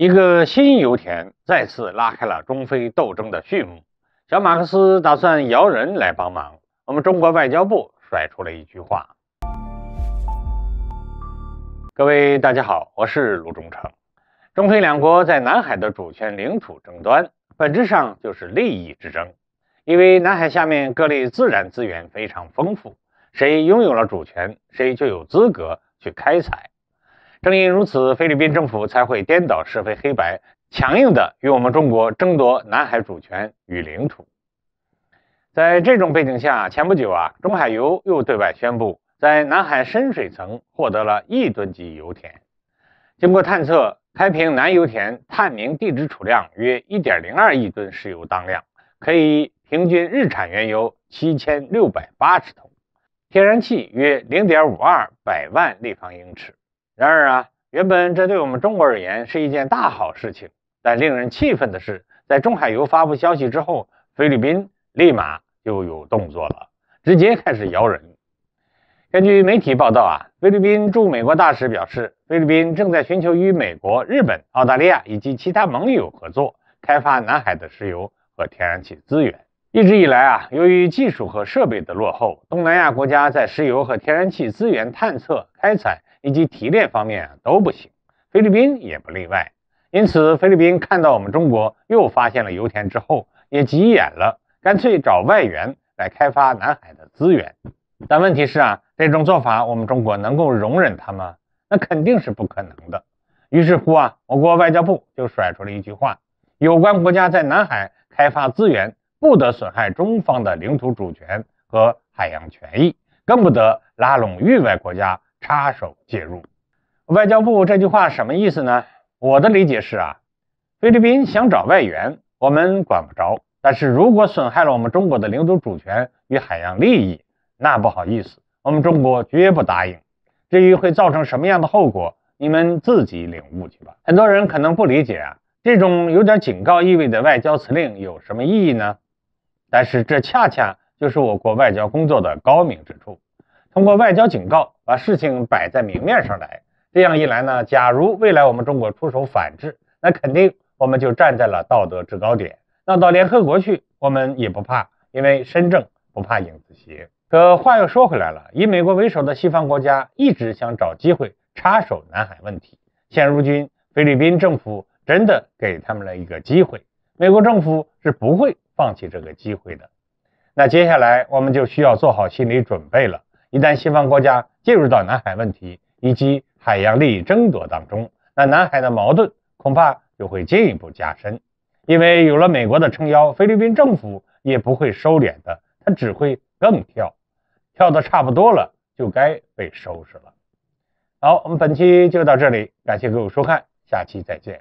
一个新油田再次拉开了中非斗争的序幕。小马克思打算摇人来帮忙，我们中国外交部甩出了一句话：“各位，大家好，我是卢忠诚。中非两国在南海的主权领土争端，本质上就是利益之争。因为南海下面各类自然资源非常丰富，谁拥有了主权，谁就有资格去开采。”正因如此，菲律宾政府才会颠倒是非黑白，强硬的与我们中国争夺南海主权与领土。在这种背景下，前不久啊，中海油又对外宣布，在南海深水层获得了一亿吨级油田。经过探测，开平南油田探明地质储量约1.02亿吨石油当量，可以平均日产原油7680桶，天然气约0.52百万立方英尺。然而啊，原本这对我们中国而言是一件大好事情，但令人气愤的是，在中海油发布消息之后，菲律宾立马就有动作了，直接开始摇人。根据媒体报道啊，菲律宾驻美国大使表示，菲律宾正在寻求与美国、日本、澳大利亚以及其他盟友合作，开发南海的石油和天然气资源。一直以来啊，由于技术和设备的落后，东南亚国家在石油和天然气资源探测、开采。以及提炼方面都不行，菲律宾也不例外。因此，菲律宾看到我们中国又发现了油田之后，也急眼了，干脆找外援来开发南海的资源。但问题是啊，这种做法我们中国能够容忍它吗？那肯定是不可能的。于是乎啊，我国外交部就甩出了一句话：有关国家在南海开发资源，不得损害中方的领土主权和海洋权益，更不得拉拢域外国家。插手介入，外交部这句话什么意思呢？我的理解是啊，菲律宾想找外援，我们管不着；但是如果损害了我们中国的领土主权与海洋利益，那不好意思，我们中国绝不答应。至于会造成什么样的后果，你们自己领悟去吧。很多人可能不理解啊，这种有点警告意味的外交辞令有什么意义呢？但是这恰恰就是我国外交工作的高明之处。通过外交警告把事情摆在明面上来，这样一来呢，假如未来我们中国出手反制，那肯定我们就站在了道德制高点。那到联合国去，我们也不怕，因为身正不怕影子斜。可话又说回来了，以美国为首的西方国家一直想找机会插手南海问题。现如今，菲律宾政府真的给他们了一个机会，美国政府是不会放弃这个机会的。那接下来我们就需要做好心理准备了。一旦西方国家介入到南海问题以及海洋利益争夺当中，那南海的矛盾恐怕就会进一步加深。因为有了美国的撑腰，菲律宾政府也不会收敛的，他只会更跳。跳得差不多了，就该被收拾了。好，我们本期就到这里，感谢各位收看，下期再见。